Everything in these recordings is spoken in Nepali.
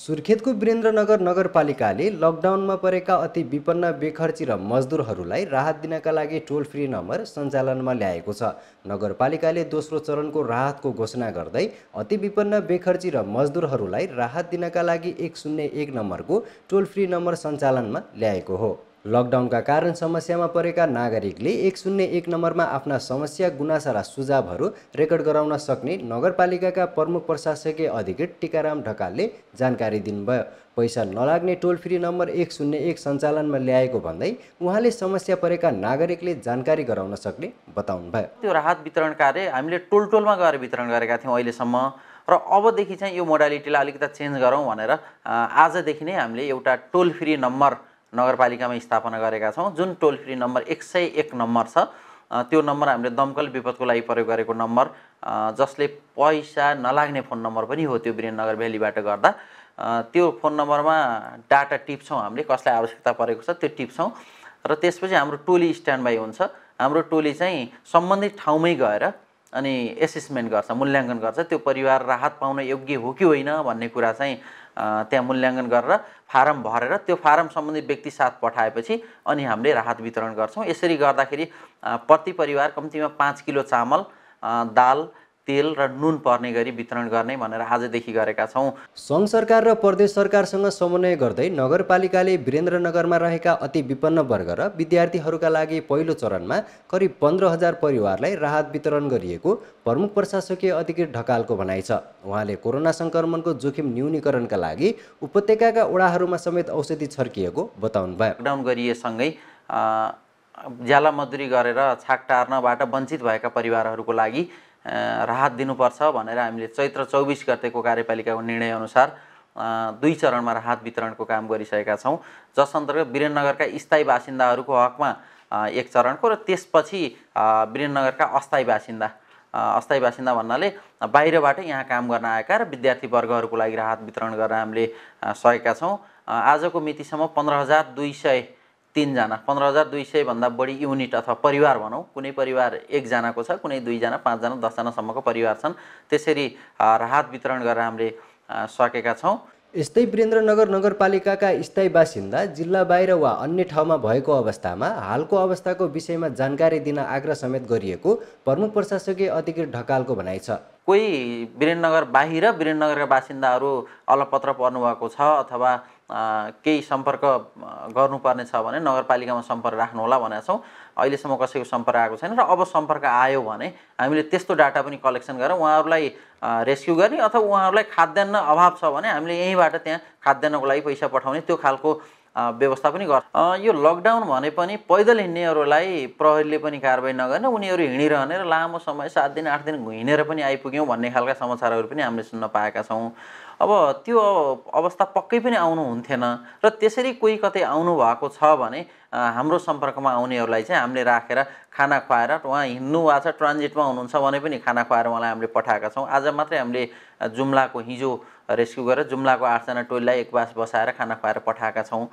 सुर्खेतको वीरेन्द्रनगर नगरपालिकाले लकडाउनमा परेका अति विपन्न बेखर्ची र मजदुरहरूलाई राहत दिनका लागि टोल फ्री नम्बर सञ्चालनमा ल्याएको छ नगरपालिकाले दोस्रो चरणको राहतको घोषणा गर्दै अति विपन्न बेखर्ची र मजदुरहरूलाई राहत दिनका लागि एक शून्य एक नम्बरको टोल फ्री नम्बर सञ्चालनमा ल्याएको हो लकडाउनका कारण समस्यामा परेका नागरिकले एक शून्य एक नम्बरमा आफ्ना समस्या गुनासा र सुझावहरू रेकर्ड गराउन सक्ने नगरपालिकाका प्रमुख प्रशासकीय अधिकृत टिकाराम ढकालले जानकारी दिनुभयो पैसा नलाग्ने टोल फ्री नम्बर एक शून्य एक सञ्चालनमा ल्याएको भन्दै उहाँले समस्या परेका नागरिकले जानकारी गराउन सक्ने बताउनुभयो त्यो राहत वितरण कार्य हामीले टोल टोलमा गएर वितरण गरेका थियौँ अहिलेसम्म र अबदेखि चाहिँ यो मोडालिटीलाई अलिकति चेन्ज गरौँ भनेर आजदेखि नै हामीले एउटा टोल फ्री नम्बर नगरपालिकामा स्थापना गरेका छौँ जुन टोल फ्री नम्बर एक सय एक नम्बर छ त्यो नम्बर हामीले दमकल विपदको लागि प्रयोग गरेको नम्बर जसले पैसा नलाग्ने फोन नम्बर पनि हो त्यो बिरेन्द्रनगर भ्यालीबाट गर्दा त्यो फोन नम्बरमा डाटा टिप्छौँ हामीले कसलाई आवश्यकता परेको छ त्यो टिप्छौँ र त्यसपछि हाम्रो टोली स्ट्यान्ड बाई हुन्छ हाम्रो टोली चाहिँ सम्बन्धित ठाउँमै गएर अनि एसेसमेन्ट गर्छ मूल्याङ्कन गर्छ त्यो परिवार राहत पाउन योग्य हो कि होइन भन्ने कुरा चाहिँ त्यहाँ मूल्याङ्कन गरेर फारम भरेर त्यो फारम सम्बन्धी व्यक्ति साथ पठाएपछि अनि हामीले राहत वितरण गर्छौँ यसरी गर्दाखेरि प्रति परिवार कम्तीमा पाँच किलो चामल दाल तेल र नुन पर्ने गरी वितरण गर्ने भनेर आजदेखि गरेका छौँ सङ्घ सरकार र प्रदेश सरकारसँग समन्वय गर्दै नगरपालिकाले वीरेन्द्रनगरमा रहेका अति विपन्न वर्ग र विद्यार्थीहरूका लागि पहिलो चरणमा करिब पन्ध्र हजार परिवारलाई राहत वितरण गरिएको प्रमुख प्रशासकीय अधिकृत ढकालको भनाइ छ उहाँले कोरोना सङ्क्रमणको जोखिम न्यूनीकरणका लागि उपत्यकाका ओडाहरूमा समेत औषधि छर्किएको बताउनु भयो लकडाउन गरिएसँगै ज्याला मजदुरी गरेर छाक टार्नबाट वञ्चित भएका परिवारहरूको लागि राहत दिनुपर्छ भनेर हामीले चैत्र चौबिस गतेको कार्यपालिकाको निर्णयअनुसार दुई चरणमा राहत वितरणको काम गरिसकेका छौँ जस अन्तर्गत वीरेन्द्रनगरका स्थायी बासिन्दाहरूको हकमा एक चरणको र त्यसपछि वीरेन्द्रनगरका अस्थायी बासिन्दा अस्थायी बासिन्दा भन्नाले बाहिरबाट यहाँ काम गर्न आएका र विद्यार्थीवर्गहरूको लागि राहत वितरण गर्न हामीले सकेका छौँ आजको मितिसम्म पन्ध्र हजार दुई सय तिनजना पन्ध्र हजार दुई सयभन्दा बढी युनिट अथवा परिवार भनौँ कुनै परिवार एकजनाको छ कुनै दुईजना पाँचजना दसजनासम्मको परिवार छन् त्यसरी राहत वितरण गरेर हामीले सकेका छौँ यस्तै वीरेन्द्रनगर नगरपालिकाका स्थायी बासिन्दा जिल्ला बाहिर वा अन्य ठाउँमा भएको अवस्थामा हालको अवस्थाको विषयमा जानकारी दिन आग्रह समेत गरिएको प्रमुख प्रशासकीय अधिकृत ढकालको भनाइ छ कोही वीरेन्द्रनगर बाहिर वीरेन्द्रनगरका बासिन्दाहरू अलपत्र पर्नुभएको छ अथवा केही सम्पर्क गर्नुपर्ने छ भने नगरपालिकामा सम्पर्क राख्नुहोला भनेका छौँ अहिलेसम्म कसैको सम्पर्क आएको छैन र अब सम्पर्क आयो भने हामीले त्यस्तो डाटा पनि कलेक्सन गरेर उहाँहरूलाई रेस्क्यु गर्ने अथवा उहाँहरूलाई खाद्यान्न अभाव छ भने हामीले यहीँबाट त्यहाँ खाद्यान्नको लागि पैसा पठाउने त्यो खालको व्यवस्था पनि गर्छ यो लकडाउन भने पनि पैदल हिँड्नेहरूलाई प्रहरीले पनि कारवाही नगर्ने उनीहरू हिँडिरहने र लामो समय सात दिन आठ दिन हिँडेर पनि आइपुग्यौँ भन्ने खालका समाचारहरू पनि हामीले सुन्न पाएका छौँ अब त्यो अवस्था पक्कै पनि आउनु आउनुहुन्थेन र त्यसरी कोही कतै आउनुभएको छ भने हाम्रो सम्पर्कमा आउनेहरूलाई चाहिँ हामीले राखेर खाना खुवाएर उहाँ हिँड्नु भएको छ ट्रान्जिटमा हुनुहुन्छ भने पनि खाना खुवाएर उहाँलाई हामीले पठाएका छौँ आज मात्रै हामीले जुम्लाको हिजो रेस्क्यु गरेर जुम्लाको आठजना टोलीलाई एक बास बसाएर खाना खुवाएर पठाएका छौँ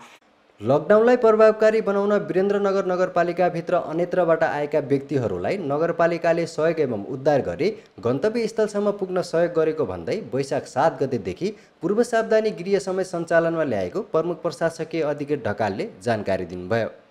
लकडाउनलाई प्रभावकारी बनाउन वीरेन्द्रनगर नगरपालिकाभित्र अन्यत्रबाट आएका व्यक्तिहरूलाई नगरपालिकाले सहयोग एवं उद्धार गरी गन्तव्य स्थलसम्म पुग्न सहयोग गरेको भन्दै वैशाख सात गतेदेखि पूर्व सावधानी गृह समय सञ्चालनमा ल्याएको प्रमुख प्रशासकीय अधिकृत ढकालले जानकारी दिनुभयो